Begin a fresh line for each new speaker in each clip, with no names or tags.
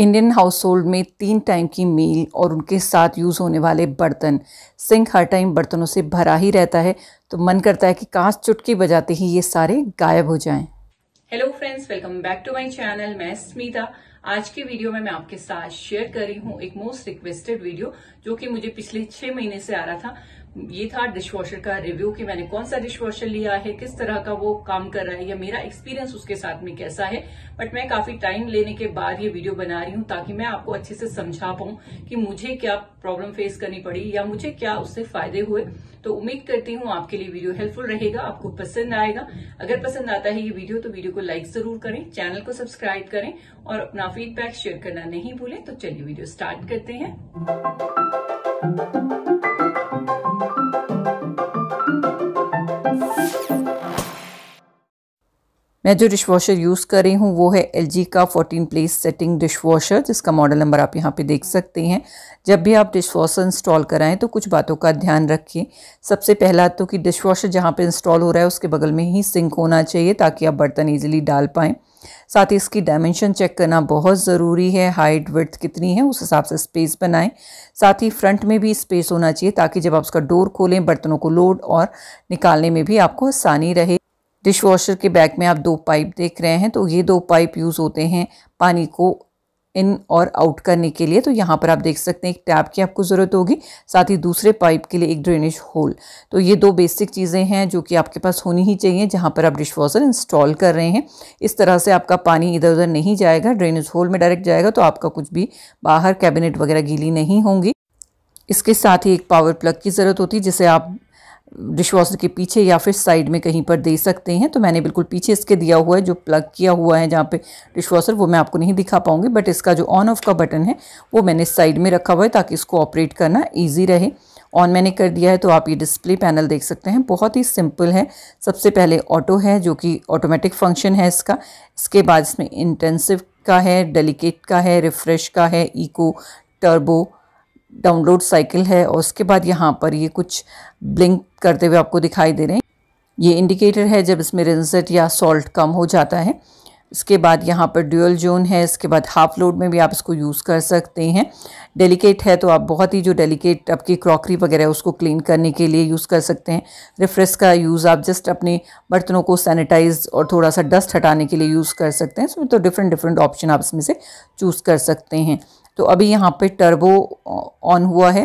Indian house hold में तीन time की मील और उनके साथ यूज़ होने वाले बर्तन सिंक हर टाइम बर्तनों से भरा ही रहता है तो मन करता है कि कांच चुटकी बजाते ही ये सारे गायब हो जाएं। Hello friends welcome back to my channel मैं स्मिता आज के वीडियो में मैं आपके साथ शेयर कर रही हूँ एक मोस्ट रिक्वेस्टेड वीडियो जो कि मुझे पिछले छह महीने से आ रहा था ये था डिश वॉशर का रिव्यू कि मैंने कौन सा डिश वॉशर लिया है किस तरह का वो काम कर रहा है या मेरा एक्सपीरियंस उसके साथ में कैसा है बट मैं काफी टाइम लेने के बाद ये वीडियो बना रही हूँ ताकि मैं आपको अच्छे से समझा पाऊं कि मुझे क्या प्रॉब्लम फेस करनी पड़ी या मुझे क्या उससे फायदे हुए तो उम्मीद करती हूँ आपके लिए वीडियो हेल्पफुल रहेगा आपको पसंद आएगा अगर पसंद आता है ये वीडियो तो वीडियो को लाइक जरूर करें चैनल को सब्सक्राइब करें और अपना फीडबैक शेयर करना नहीं भूलें तो चलिए वीडियो स्टार्ट करते हैं मैं जो डिश वॉशर यूज़ कर रही हूँ वो है एल का 14 प्लेस सेटिंग डिश वॉशर जिसका मॉडल नंबर आप यहाँ पे देख सकते हैं जब भी आप डिश वॉशर इंस्टॉल कराएं तो कुछ बातों का ध्यान रखें सबसे पहला तो कि डिश वॉशर जहाँ पे इंस्टॉल हो रहा है उसके बगल में ही सिंक होना चाहिए ताकि आप बर्तन ईजिली डाल पाएँ साथ ही इसकी डायमेंशन चेक करना बहुत ज़रूरी है हाइट वर्थ कितनी है उस हिसाब से स्पेस बनाएं साथ ही फ्रंट में भी स्पेस होना चाहिए ताकि जब आप उसका डोर खोलें बर्तनों को लोड और निकालने में भी आपको आसानी रहे डिश वॉशर के बैग में आप दो पाइप देख रहे हैं तो ये दो पाइप यूज़ होते हैं पानी को इन और आउट करने के लिए तो यहाँ पर आप देख सकते हैं एक टैप की आपको ज़रूरत होगी साथ ही दूसरे पाइप के लिए एक ड्रेनेज होल तो ये दो बेसिक चीज़ें हैं जो कि आपके पास होनी ही चाहिए जहाँ पर आप डिश वॉशर इंस्टॉल कर रहे हैं इस तरह से आपका पानी इधर उधर नहीं जाएगा ड्रेनेज होल में डायरेक्ट जाएगा तो आपका कुछ भी बाहर कैबिनेट वगैरह गीली नहीं होंगी इसके साथ ही एक पावर प्लग की ज़रूरत होती है जिसे आप डिश वॉशर के पीछे या फिर साइड में कहीं पर दे सकते हैं तो मैंने बिल्कुल पीछे इसके दिया हुआ है जो प्लग किया हुआ है जहाँ पे डिश वॉशर वो मैं आपको नहीं दिखा पाऊँगी बट इसका जो ऑन ऑफ का बटन है वो मैंने साइड में रखा हुआ है ताकि इसको ऑपरेट करना ईजी रहे ऑन मैंने कर दिया है तो आप ये डिस्प्ले पैनल देख सकते हैं बहुत ही सिंपल है सबसे पहले ऑटो है जो कि ऑटोमेटिक फंक्शन है इसका इसके बाद इसमें इंटेंसिव का है डेलिकेट का है रिफ्रेश का है इको टर्बो डाउनलोड साइकिल है और उसके बाद यहाँ पर ये कुछ ब्लिंक करते हुए आपको दिखाई दे रहे हैं ये इंडिकेटर है जब इसमें रिजट या सॉल्ट कम हो जाता है इसके बाद यहाँ पर ड्यूअल जोन है इसके बाद हाफ लोड में भी आप इसको यूज़ कर सकते हैं डेलिकेट है तो आप बहुत ही जो डेलिकेट आपकी क्रॉकरी वगैरह है उसको क्लीन करने के लिए यूज़ कर सकते हैं रिफ्रेश का यूज़ आप जस्ट अपने बर्तनों को सैनिटाइज और थोड़ा सा डस्ट हटाने के लिए यूज़ कर सकते हैं इसमें तो डिफरेंट डिफरेंट ऑप्शन आप इसमें से चूज़ कर सकते हैं तो अभी यहाँ पे टर्बो ऑन हुआ है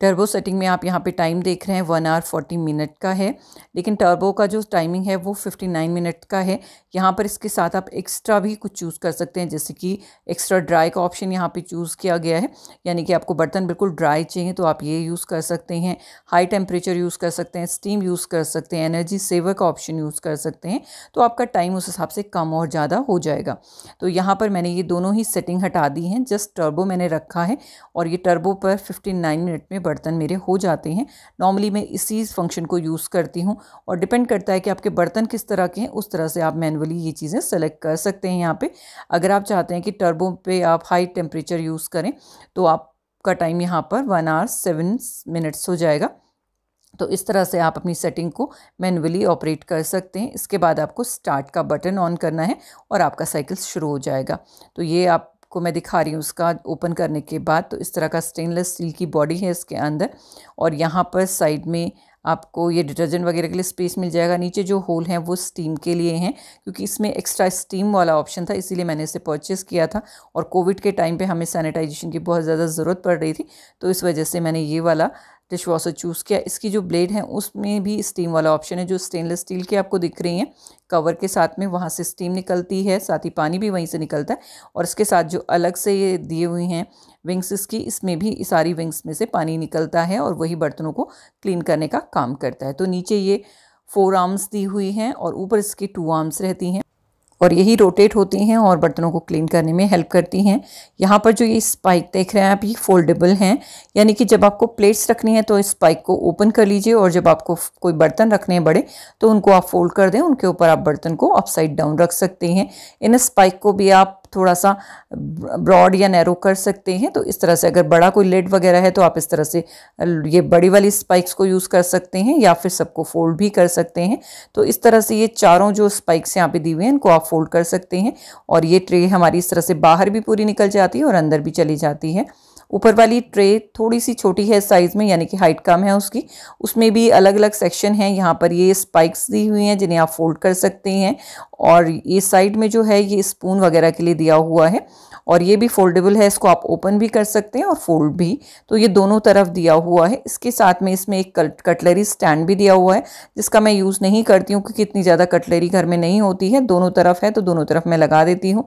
टर्बो सेटिंग में आप यहाँ पे टाइम देख रहे हैं वन आवर फोर्टी मिनट का है लेकिन टर्बो का जो टाइमिंग है वो फिफ्टी नाइन मिनट का है यहाँ पर इसके साथ आप एक्स्ट्रा भी कुछ चूज़ कर सकते हैं जैसे कि एक्स्ट्रा ड्राई का ऑप्शन यहाँ पे चूज़ किया गया है यानी कि आपको बर्तन बिल्कुल ड्राई चाहिए तो आप ये यूज़ कर सकते हैं हाई टेम्परेचर यूज़ कर सकते हैं स्टीम यूज़ कर सकते हैं एनर्जी सेवर का ऑप्शन यूज़ कर सकते हैं तो आपका टाइम उस हिसाब से कम और ज़्यादा हो जाएगा तो यहाँ पर मैंने ये दोनों ही सेटिंग हटा दी हैं जस्ट टर्बो मैंने रखा है और ये टर्बो पर फिफ्टी मिनट में बर्तन मेरे हो जाते हैं नॉर्मली मैं इसी फंक्शन को यूज़ करती हूँ और डिपेंड करता है कि आपके बर्तन किस तरह के हैं उस तरह से आप मैनुअली ये चीज़ें सेलेक्ट कर सकते हैं यहाँ पे अगर आप चाहते हैं कि टर्बो पे आप हाई टेम्परेचर यूज़ करें तो आपका टाइम यहाँ पर वन आवर सेवन मिनट्स हो जाएगा तो इस तरह से आप अपनी सेटिंग को मैनुअली ऑपरेट कर सकते हैं इसके बाद आपको स्टार्ट का बटन ऑन करना है और आपका साइकिल शुरू हो जाएगा तो ये आप आपको मैं दिखा रही हूँ उसका ओपन करने के बाद तो इस तरह का स्टेनलेस स्टील की बॉडी है इसके अंदर और यहाँ पर साइड में आपको ये डिटर्जेंट वगैरह के लिए स्पेस मिल जाएगा नीचे जो होल हैं वो स्टीम के लिए हैं क्योंकि इसमें एक्स्ट्रा स्टीम वाला ऑप्शन था इसीलिए मैंने इसे परचेस किया था और कोविड के टाइम पे हमें सैनिटाइजेशन की बहुत ज़्यादा ज़रूरत पड़ रही थी तो इस वजह से मैंने ये वाला डिश वॉशर चूज़ किया इसकी जो ब्लेड है उसमें भी स्टीम वाला ऑप्शन है जो स्टेनलेस स्टील की आपको दिख रही हैं कवर के साथ में वहाँ से स्टीम निकलती है साथ ही पानी भी वहीं से निकलता है और इसके साथ जो अलग से ये दिए हुए हैं विंग्स इसकी इसमें भी सारी विंग्स में से पानी निकलता है और वही बर्तनों को क्लीन करने का काम करता है तो नीचे ये फोर आर्म्स दी हुई हैं और ऊपर इसकी टू आर्म्स रहती हैं और यही रोटेट होती हैं और बर्तनों को क्लीन करने में हेल्प करती हैं यहाँ पर जो ये स्पाइक देख रहे हैं आप ये फोल्डेबल हैं यानी कि जब आपको प्लेट्स रखनी है तो इस स्पाइक को ओपन कर लीजिए और जब आपको कोई बर्तन रखने हैं बड़े तो उनको आप फोल्ड कर दें उनके ऊपर आप बर्तन को अपसाइड डाउन रख सकते हैं इन स्पाइक को भी आप थोड़ा सा ब्रॉड या नैरो कर सकते हैं तो इस तरह से अगर बड़ा कोई लेड वगैरह है तो आप इस तरह से ये बड़ी वाली स्पाइक्स को यूज़ कर सकते हैं या फिर सबको फोल्ड भी कर सकते हैं तो इस तरह से ये चारों जो स्पाइक्स यहाँ पे दी हुई हैं इनको आप फोल्ड कर सकते हैं और ये ट्रे हमारी इस तरह से बाहर भी पूरी निकल जाती है और अंदर भी चली जाती है ऊपर वाली ट्रे थोड़ी सी छोटी है साइज़ में यानी कि हाइट कम है उसकी उसमें भी अलग अलग सेक्शन है यहाँ पर ये स्पाइक्स दी हुई हैं जिन्हें आप फोल्ड कर सकते हैं और ये साइड में जो है ये स्पून वगैरह के लिए दिया हुआ है और ये भी फोल्डेबल है इसको आप ओपन भी कर सकते हैं और फोल्ड भी तो ये दोनों तरफ दिया हुआ है इसके साथ में इसमें एक कटलरी स्टैंड भी दिया हुआ है जिसका मैं यूज़ नहीं करती हूँ क्योंकि इतनी ज़्यादा कटलरी घर में नहीं होती है दोनों तरफ है तो दोनों तरफ मैं लगा देती हूँ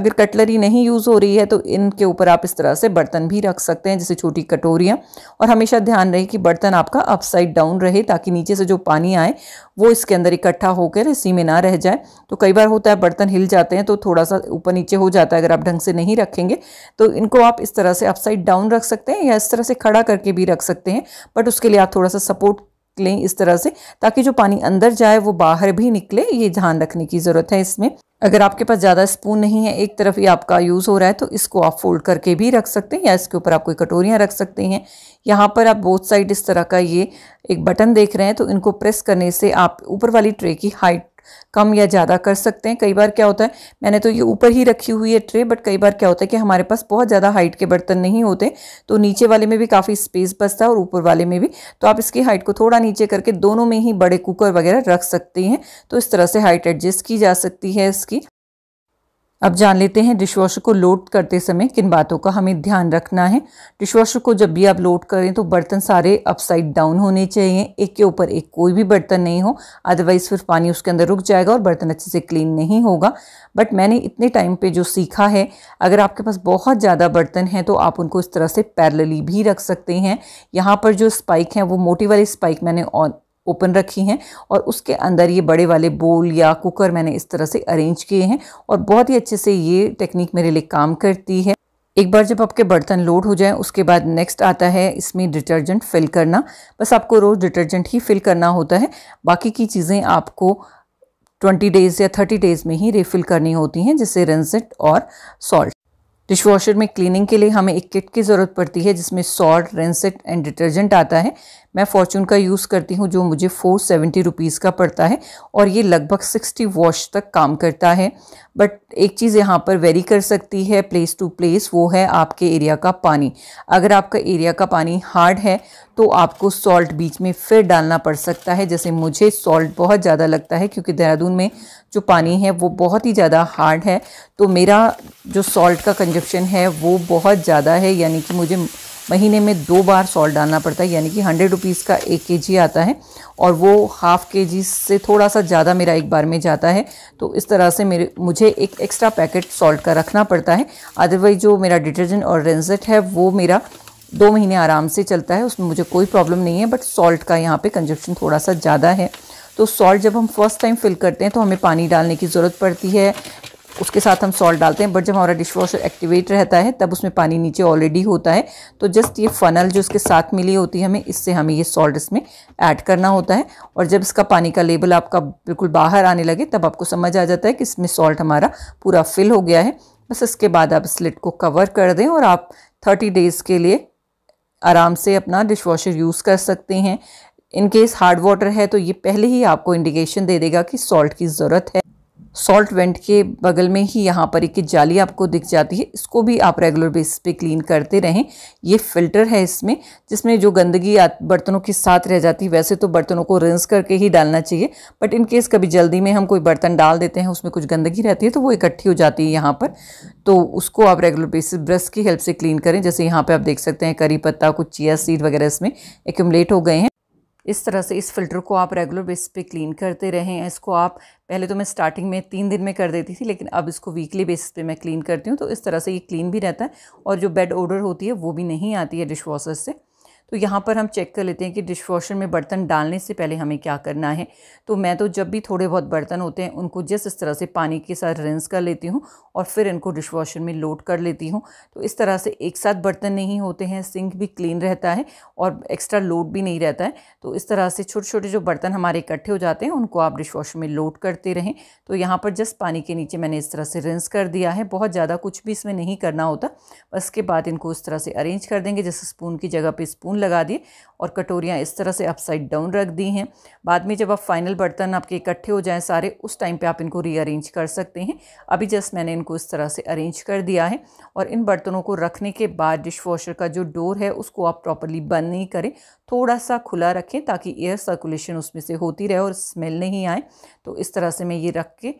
अगर कटलरी नहीं यूज़ हो रही है तो इनके ऊपर आप इस तरह से बर्तन भी रख सकते हैं जैसे छोटी कटोरियाँ और हमेशा ध्यान रहे कि बर्तन आपका अपसाइड डाउन रहे ताकि नीचे से जो पानी आए वो इसके अंदर इकट्ठा होकर इसी में ना रह जाए तो कई बार होता है बर्तन हिल जाते हैं तो थोड़ा सा ऊपर नीचे हो जाता है अगर आप ढंग से नहीं रखेंगे तो इनको आप इस तरह से अपसाइड डाउन रख सकते हैं या इस तरह से खड़ा करके भी रख सकते हैं बट उसके लिए आप थोड़ा सा सपोर्ट लें इस तरह से ताकि जो पानी अंदर जाए वो बाहर भी निकले ये ध्यान रखने की ज़रूरत है इसमें अगर आपके पास ज़्यादा स्पून नहीं है एक तरफ ही आपका यूज़ हो रहा है तो इसको आप फोल्ड करके भी रख सकते हैं या इसके ऊपर आप कोई कटोरियाँ रख सकते हैं यहाँ पर आप बोथ साइड इस तरह का ये एक बटन देख रहे हैं तो इनको प्रेस करने से आप ऊपर वाली ट्रे की हाइट कम या ज़्यादा कर सकते हैं कई बार क्या होता है मैंने तो ये ऊपर ही रखी हुई है ट्रे बट कई बार क्या होता है कि हमारे पास बहुत ज़्यादा हाइट के बर्तन नहीं होते तो नीचे वाले में भी काफ़ी स्पेस बचता है और ऊपर वाले में भी तो आप इसकी हाइट को थोड़ा नीचे करके दोनों में ही बड़े कुकर वगैरह रख सकते हैं तो इस तरह से हाइट एडजस्ट की जा सकती है इसकी अब जान लेते हैं वॉशर को लोड करते समय किन बातों का हमें ध्यान रखना है वॉशर को जब भी आप लोड करें तो बर्तन सारे अपसाइड डाउन होने चाहिए एक के ऊपर एक कोई भी बर्तन नहीं हो अदरवाइज़ फिर पानी उसके अंदर रुक जाएगा और बर्तन अच्छे से क्लीन नहीं होगा बट मैंने इतने टाइम पे जो सीखा है अगर आपके पास बहुत ज़्यादा बर्तन हैं तो आप उनको इस तरह से पैरलली भी रख सकते हैं यहाँ पर जो स्पाइक है वो मोटी वाली स्पाइक मैंने ओपन रखी हैं और उसके अंदर ये बड़े वाले बोल या कुकर मैंने इस तरह से अरेंज किए हैं और बहुत ही अच्छे से ये टेक्निक मेरे लिए काम करती है एक बार जब आपके बर्तन लोड हो जाएं उसके बाद नेक्स्ट आता है इसमें डिटर्जेंट फिल करना बस आपको रोज़ डिटर्जेंट ही फिल करना होता है बाकी की चीज़ें आपको 20 डेज़ या 30 डेज़ में ही रिफ़िल करनी होती हैं जैसे रिंसेट और सॉल्ट डिश वॉशर में क्लीनिंग के लिए हमें एक किट की ज़रूरत पड़ती है जिसमें सॉल्ट रेंसेट एंड डिटर्जेंट आता है मैं फ़ॉर्चून का यूज़ करती हूँ जो मुझे फ़ोर सेवेंटी रुपीज़ का पड़ता है और ये लगभग सिक्सटी वॉश तक काम करता है बट एक चीज़ यहाँ पर वेरी कर सकती है प्लेस टू प्लेस वो है आपके एरिया का पानी अगर आपका एरिया का पानी हार्ड है तो आपको सॉल्ट बीच में फिर डालना पड़ सकता है जैसे मुझे सॉल्ट बहुत ज़्यादा लगता है क्योंकि देहरादून में जो पानी है वो बहुत ही ज़्यादा हार्ड है तो मेरा जो सॉल्ट का कंजप्शन है वो बहुत ज़्यादा है यानी कि मुझे महीने में दो बार सॉल्ट डालना पड़ता है यानी कि हंड्रेड रुपीज़ का एक के आता है और वो हाफ़ के जी से थोड़ा सा ज़्यादा मेरा एक बार में जाता है तो इस तरह से मेरे मुझे एक एक्स्ट्रा पैकेट सॉल्ट का रखना पड़ता है अदरवाइज जो मेरा डिटर्जेंट और रेंजेट है वो मेरा दो महीने आराम से चलता है उसमें मुझे कोई प्रॉब्लम नहीं है बट सॉल्ट का यहाँ पे कंजप्शन थोड़ा सा ज़्यादा है तो सॉल्ट जब हम फर्स्ट टाइम फिल करते हैं तो हमें पानी डालने की ज़रूरत पड़ती है उसके साथ हम सॉल्ट डालते हैं बट जब हमारा डिश वॉशर एक्टिवेट रहता है तब उसमें पानी नीचे ऑलरेडी होता है तो जस्ट ये फनल जो इसके साथ मिली होती है हमें इससे हमें ये सॉल्ट इसमें ऐड करना होता है और जब इसका पानी का लेबल आपका बिल्कुल बाहर आने लगे तब आपको समझ आ जाता है कि इसमें सॉल्ट हमारा पूरा फिल हो गया है बस इसके बाद आप स्लिट को कवर कर दें और आप थर्टी डेज़ के लिए आराम से अपना डिश वॉशर यूज़ कर सकते हैं इनकेस हार्ड वाटर है तो ये पहले ही आपको इंडिकेशन दे देगा कि सॉल्ट की ज़रूरत है सॉल्ट वेंट के बगल में ही यहाँ पर एक जाली आपको दिख जाती है इसको भी आप रेगुलर बेसिस पे क्लीन करते रहें ये फ़िल्टर है इसमें जिसमें जो गंदगी बर्तनों के साथ रह जाती है वैसे तो बर्तनों को रिंस करके ही डालना चाहिए बट इन केस कभी जल्दी में हम कोई बर्तन डाल देते हैं उसमें कुछ गंदगी रहती है तो वो इकट्ठी हो जाती है यहाँ पर तो उसको आप रेगुलर बेसिस ब्रश की हेल्प से क्लीन करें जैसे यहाँ पर आप देख सकते हैं करी पत्ता कुछ चिया सीड वगैरह इसमें एक्यूमलेट हो गए हैं इस तरह से इस फ़िल्टर को आप रेगुलर बेस पे क्लीन करते रहें इसको आप पहले तो मैं स्टार्टिंग में तीन दिन में कर देती थी लेकिन अब इसको वीकली बेसिस पे मैं क्लीन करती हूँ तो इस तरह से ये क्लीन भी रहता है और जो बेड ऑर्डर होती है वो भी नहीं आती है डिश वॉशर से तो यहाँ पर हम चेक कर लेते हैं कि डिश वॉशर में बर्तन डालने से पहले हमें क्या करना है तो मैं तो जब भी थोड़े बहुत बर्तन होते हैं उनको जिस इस तरह से पानी के साथ रिंस कर लेती हूँ और फिर इनको डिश वॉशर में लोड कर लेती हूँ तो इस तरह से एक साथ बर्तन नहीं होते हैं सिंक भी क्लीन रहता है और एक्स्ट्रा लोड भी नहीं रहता है तो इस तरह से छोटे छोटे जो बर्तन हमारे इकट्ठे हो जाते हैं उनको आप डिश वॉशर में लोड करते रहें तो यहाँ पर जस्ट पानी के नीचे मैंने इस तरह से रिंस कर दिया है बहुत ज़्यादा कुछ भी इसमें नहीं करना होता बस के बाद इनको इस तरह से अरेंज कर देंगे जैसे स्पून की जगह पर स्पून लगा दिए और कटोरियाँ इस तरह से अपसाइड डाउन रख दी हैं बाद में जब आप फाइनल बर्तन आपके इकट्ठे हो जाएँ सारे उस टाइम पे आप इनको रीअरेंज कर सकते हैं अभी जस्ट मैंने इनको इस तरह से अरेंज कर दिया है और इन बर्तनों को रखने के बाद डिश वॉशर का जो डोर है उसको आप प्रॉपरली बंद नहीं करें थोड़ा सा खुला रखें ताकि एयर सर्कुलेशन उसमें से होती रहे और स्मेल नहीं आए तो इस तरह से मैं ये रख के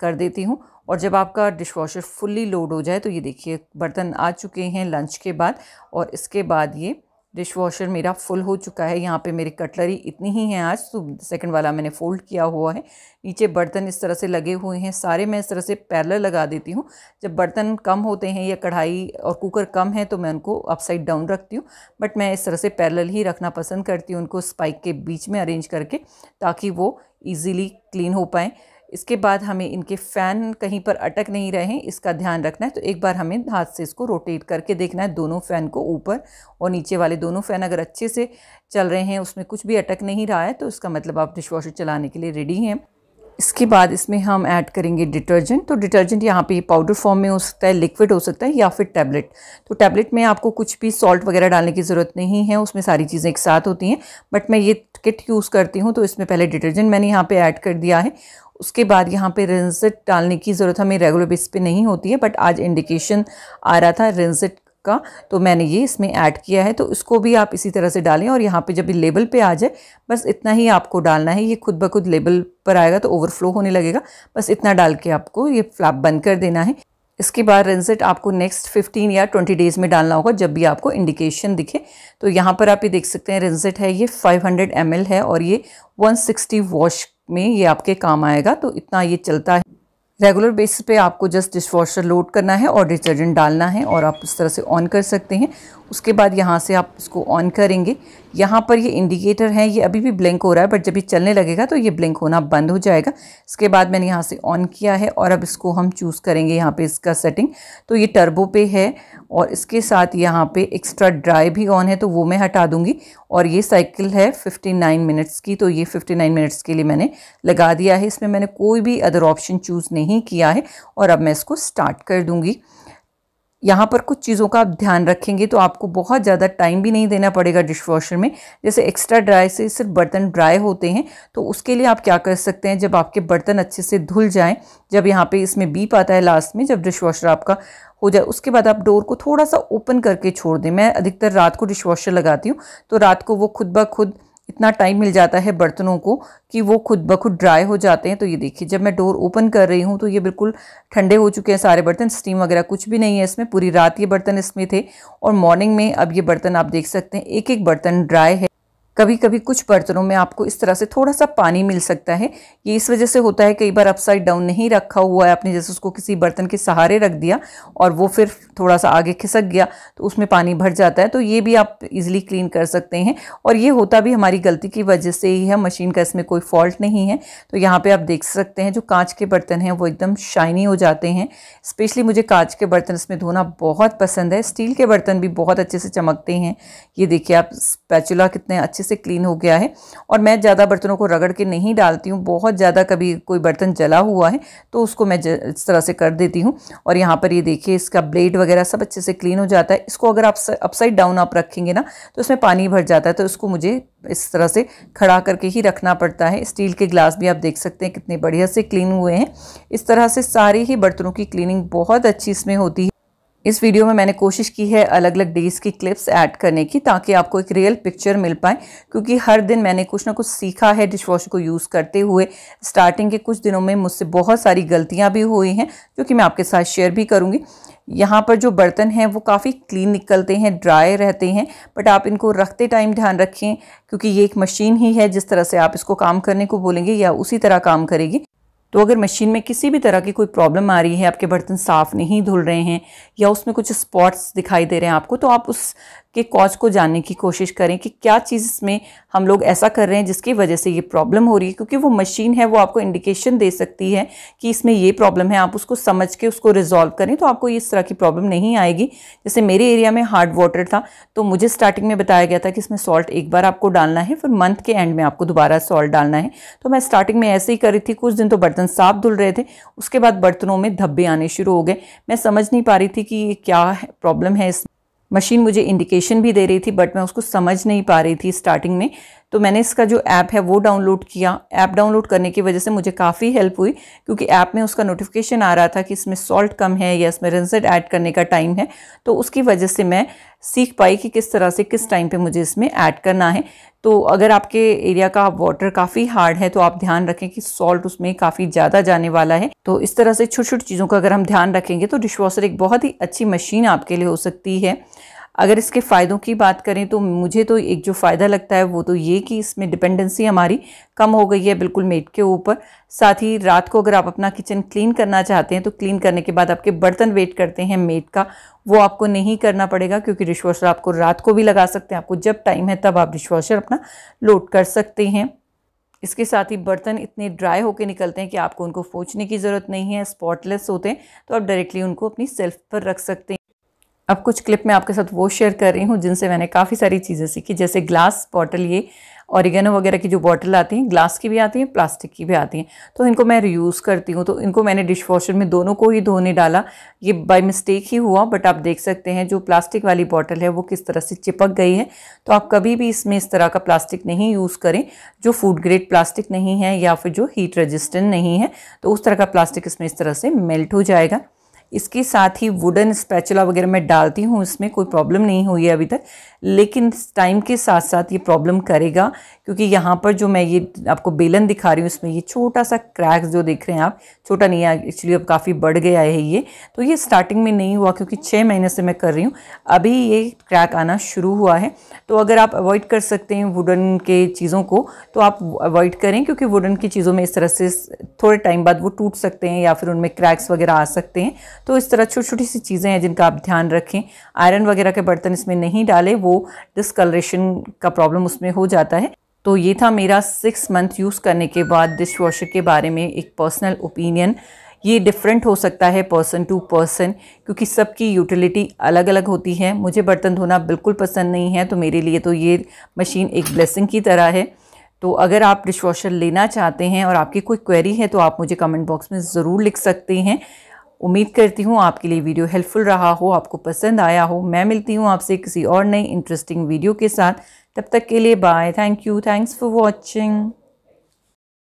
कर देती हूँ और जब आपका डिश वॉशर फुल्ली लोड हो जाए तो ये देखिए बर्तन आ चुके हैं लंच के बाद और इसके बाद ये डिश वॉशर मेरा फुल हो चुका है यहाँ पे मेरी कटलरी इतनी ही है आज तो सेकंड वाला मैंने फ़ोल्ड किया हुआ है नीचे बर्तन इस तरह से लगे हुए हैं सारे मैं इस तरह से पैरल लगा देती हूँ जब बर्तन कम होते हैं या कढ़ाई और कुकर कम है तो मैं उनको अपसाइड डाउन रखती हूँ बट मैं इस तरह से पैरल ही रखना पसंद करती हूँ उनको स्पाइक के बीच में अरेंज करके ताकि वो ईज़िली क्लीन हो पाएँ इसके बाद हमें इनके फ़ैन कहीं पर अटक नहीं रहे इसका ध्यान रखना है तो एक बार हमें हाथ से इसको रोटेट करके देखना है दोनों फ़ैन को ऊपर और नीचे वाले दोनों फ़ैन अगर अच्छे से चल रहे हैं उसमें कुछ भी अटक नहीं रहा है तो इसका मतलब आप डिश वॉशर चलाने के लिए रेडी हैं इसके बाद इसमें हम ऐड करेंगे डिटर्जेंट तो डिटर्जेंट यहाँ पे पाउडर फॉर्म में हो सकता है लिक्विड हो सकता है या फिर टैबलेट तो टैबलेट में आपको कुछ भी सॉल्ट वगैरह डालने की ज़रूरत नहीं है उसमें सारी चीज़ें एक साथ होती हैं बट मैं ये किट यूज़ करती हूँ तो इसमें पहले डिटर्जेंट मैंने यहाँ पे ऐड कर दिया है उसके बाद यहाँ पे रिंसेट डालने की ज़रूरत हमें रेगुलर बेस पे नहीं होती है बट आज इंडिकेशन आ रहा था रिंसेट का तो मैंने ये इसमें ऐड किया है तो इसको भी आप इसी तरह से डालें और यहाँ पे जब भी लेबल पे आ जाए बस इतना ही आपको डालना है ये खुद ब खुद लेबल पर आएगा तो ओवरफ्लो होने लगेगा बस इतना डाल के आपको ये फ्लैप बंद कर देना है इसके बाद रिंसेट आपको नेक्स्ट 15 या 20 डेज़ में डालना होगा जब भी आपको इंडिकेशन दिखे तो यहाँ पर आप ये देख सकते हैं रिंसेट है ये 500 ml है और ये 160 वॉश में ये आपके काम आएगा तो इतना ये चलता है रेगुलर बेसिस पे आपको जस्ट डिशवॉशर लोड करना है और डिटर्जेंट डालना है और आप इस तरह से ऑन कर सकते हैं उसके बाद यहाँ से आप इसको ऑन करेंगे यहाँ पर ये इंडिकेटर है ये अभी भी ब्लिंक हो रहा है बट जब ये चलने लगेगा तो ये ब्लिंक होना बंद हो जाएगा इसके बाद मैंने यहाँ से ऑन किया है और अब इसको हम चूज़ करेंगे यहाँ पे इसका सेटिंग तो ये टर्बो पे है और इसके साथ यहाँ पे एक्स्ट्रा ड्राई भी ऑन है तो वो मैं हटा दूँगी और ये साइकिल है फिफ्टी मिनट्स की तो ये फिफ्टी मिनट्स के लिए मैंने लगा दिया है इसमें मैंने कोई भी अदर ऑप्शन चूज़ नहीं किया है और अब मैं इसको स्टार्ट कर दूँगी यहाँ पर कुछ चीज़ों का आप ध्यान रखेंगे तो आपको बहुत ज़्यादा टाइम भी नहीं देना पड़ेगा डिश वॉशर में जैसे एक्स्ट्रा ड्राई से सिर्फ बर्तन ड्राई होते हैं तो उसके लिए आप क्या कर सकते हैं जब आपके बर्तन अच्छे से धुल जाएँ जब यहाँ पे इसमें बीप आता है लास्ट में जब डिश वॉशर आपका हो जाए उसके बाद आप डोर को थोड़ा सा ओपन करके छोड़ दें मैं अधिकतर रात को डिश वॉशर लगाती हूँ तो रात को वो खुद ब खुद इतना टाइम मिल जाता है बर्तनों को कि वो खुद ब खुद ड्राई हो जाते हैं तो ये देखिए जब मैं डोर ओपन कर रही हूँ तो ये बिल्कुल ठंडे हो चुके हैं सारे बर्तन स्टीम वगैरह कुछ भी नहीं है इसमें पूरी रात ये बर्तन इसमें थे और मॉर्निंग में अब ये बर्तन आप देख सकते हैं एक एक बर्तन ड्राई है कभी कभी कुछ बर्तनों में आपको इस तरह से थोड़ा सा पानी मिल सकता है ये इस वजह से होता है कई बार अपसाइड डाउन नहीं रखा हुआ है आपने जैसे उसको किसी बर्तन के सहारे रख दिया और वो फिर थोड़ा सा आगे खिसक गया तो उसमें पानी भर जाता है तो ये भी आप इजीली क्लीन कर सकते हैं और ये होता भी हमारी गलती की वजह से ही है मशीन का इसमें कोई फॉल्ट नहीं है तो यहाँ पर आप देख सकते हैं जो कांच के बर्तन हैं वो एकदम शाइनी हो जाते हैं स्पेशली मुझे कांच के बर्तन इसमें धोना बहुत पसंद है स्टील के बर्तन भी बहुत अच्छे से चमकते हैं ये देखिए आप स्पैचुला कितने अच्छे से क्लीन हो गया है और मैं ज़्यादा बर्तनों को रगड़ के नहीं डालती हूँ बहुत ज़्यादा कभी कोई बर्तन जला हुआ है तो उसको मैं इस तरह से कर देती हूँ और यहाँ पर ये देखिए इसका ब्लेड वगैरह सब अच्छे से क्लीन हो जाता है इसको अगर आप अपसाइड डाउन आप रखेंगे ना तो इसमें पानी भर जाता है तो उसको मुझे इस तरह से खड़ा करके ही रखना पड़ता है स्टील के ग्लास भी आप देख सकते हैं कितने बढ़िया से क्लीन हुए हैं इस तरह से सारे ही बर्तनों की क्लीनिंग बहुत अच्छी इसमें होती है इस वीडियो में मैंने कोशिश की है अलग अलग डेज़ की क्लिप्स ऐड करने की ताकि आपको एक रियल पिक्चर मिल पाए क्योंकि हर दिन मैंने कुछ ना कुछ सीखा है डिश को यूज़ करते हुए स्टार्टिंग के कुछ दिनों में मुझसे बहुत सारी गलतियां भी हुई हैं जो कि मैं आपके साथ शेयर भी करूँगी यहाँ पर जो बर्तन हैं वो काफ़ी क्लीन निकलते हैं ड्राई रहते हैं बट आप इनको रखते टाइम ध्यान रखें क्योंकि ये एक मशीन ही है जिस तरह से आप इसको काम करने को बोलेंगे या उसी तरह काम करेगी तो अगर मशीन में किसी भी तरह की कोई प्रॉब्लम आ रही है आपके बर्तन साफ़ नहीं धुल रहे हैं या उसमें कुछ स्पॉट्स दिखाई दे रहे हैं आपको तो आप उस के कॉज को जानने की कोशिश करें कि क्या चीज़ इसमें हम लोग ऐसा कर रहे हैं जिसकी वजह से ये प्रॉब्लम हो रही है क्योंकि वो मशीन है वो आपको इंडिकेशन दे सकती है कि इसमें ये प्रॉब्लम है आप उसको समझ के उसको रिजॉल्व करें तो आपको इस तरह की प्रॉब्लम नहीं आएगी जैसे मेरे एरिया में हार्ड वाटर था तो मुझे स्टार्टिंग में बताया गया था कि इसमें सॉल्ट एक बार आपको डालना है फिर मंथ के एंड में आपको दोबारा सॉल्ट डालना है तो मैं स्टार्टिंग में ऐसे ही कर रही थी कुछ दिन तो बर्तन साफ धुल रहे थे उसके बाद बर्तनों में धब्बे आने शुरू हो गए मैं समझ नहीं पा रही थी कि ये क्या प्रॉब्लम है इसमें मशीन मुझे इंडिकेशन भी दे रही थी बट मैं उसको समझ नहीं पा रही थी स्टार्टिंग में तो मैंने इसका जो ऐप है वो डाउनलोड किया ऐप डाउनलोड करने की वजह से मुझे काफ़ी हेल्प हुई क्योंकि ऐप में उसका नोटिफिकेशन आ रहा था कि इसमें सॉल्ट कम है या इसमें रिजल्ट ऐड करने का टाइम है तो उसकी वजह से मैं सीख पाई कि किस तरह से किस टाइम पे मुझे इसमें ऐड करना है तो अगर आपके एरिया का वाटर काफ़ी हार्ड है तो आप ध्यान रखें कि सॉल्ट उसमें काफ़ी ज़्यादा जाने वाला है तो इस तरह से छोटी छोटी चीज़ों का अगर हम ध्यान रखेंगे तो डिशवाशर एक बहुत ही अच्छी मशीन आपके लिए हो सकती है अगर इसके फ़ायदों की बात करें तो मुझे तो एक जो फ़ायदा लगता है वो तो ये कि इसमें डिपेंडेंसी हमारी कम हो गई है बिल्कुल मेट के ऊपर साथ ही रात को अगर आप अपना किचन क्लीन करना चाहते हैं तो क्लीन करने के बाद आपके बर्तन वेट करते हैं मेट का वो आपको नहीं करना पड़ेगा क्योंकि डिश वॉशर आपको रात को भी लगा सकते हैं आपको जब टाइम है तब आप डिश वॉशर अपना लोड कर सकते हैं इसके साथ ही बर्तन इतने ड्राई होकर निकलते हैं कि आपको उनको फोचने की ज़रूरत नहीं है स्पॉटलेस होते हैं तो आप डायरेक्टली उनको अपनी सेल्फ पर रख सकते हैं अब कुछ क्लिप मैं आपके साथ वो शेयर कर रही हूँ जिनसे मैंने काफ़ी सारी चीज़ें सीखी जैसे ग्लास बॉटल ये ऑरिगेनो वगैरह की जो बॉटल आती हैं ग्लास की भी आती हैं प्लास्टिक की भी आती हैं तो इनको मैं रियूज़ करती हूँ तो इनको मैंने डिश वॉशर में दोनों को ही धोने डाला ये बाय मिस्टेक ही हुआ बट आप देख सकते हैं जो प्लास्टिक वाली बॉटल है वो किस तरह से चिपक गई है तो आप कभी भी इसमें इस तरह का प्लास्टिक नहीं यूज़ करें जो फूड ग्रेड प्लास्टिक नहीं है या फिर जो हीट रजिस्टेंट नहीं है तो उस तरह का प्लास्टिक इसमें इस तरह से मेल्ट हो जाएगा इसके साथ ही वुडन स्पैचुला वगैरह मैं डालती हूँ इसमें कोई प्रॉब्लम नहीं हुई है अभी तक लेकिन टाइम के साथ साथ ये प्रॉब्लम करेगा क्योंकि यहाँ पर जो मैं ये आपको बेलन दिखा रही हूँ इसमें ये छोटा सा क्रैक जो देख रहे हैं आप छोटा नहीं है एक्चुअली अब काफ़ी बढ़ गया है ये तो ये स्टार्टिंग में नहीं हुआ क्योंकि छः महीने से मैं कर रही हूँ अभी ये क्रैक आना शुरू हुआ है तो अगर आप अवॉइड कर सकते हैं वुडन के चीज़ों को तो आप अवॉइड करें क्योंकि वुडन की चीज़ों में इस तरह से थोड़े टाइम बाद वो टूट सकते हैं या फिर उनमें क्रैक्स वगैरह आ सकते हैं तो इस तरह छोटी छोटी सी चीज़ें हैं जिनका आप ध्यान रखें आयरन वगैरह के बर्तन इसमें नहीं डालें वो डिसकलरेशन का प्रॉब्लम उसमें हो जाता है तो ये था मेरा सिक्स मंथ यूज़ करने के बाद डिश वॉशर के बारे में एक पर्सनल ओपिनियन ये डिफरेंट हो सकता है पर्सन टू पर्सन क्योंकि सबकी यूटिलिटी अलग अलग होती है मुझे बर्तन धोना बिल्कुल पसंद नहीं है तो मेरे लिए तो ये मशीन एक ब्लेसिंग की तरह है तो अगर आप डिश वॉशर लेना चाहते हैं और आपकी कोई क्वेरी है तो आप मुझे कमेंट बॉक्स में ज़रूर लिख सकते हैं उम्मीद करती हूँ आपके लिए वीडियो हेल्पफुल रहा हो आपको पसंद आया हो मैं मिलती हूँ आपसे किसी और नई इंटरेस्टिंग वीडियो के साथ तब तक के लिए bye thank you thanks for watching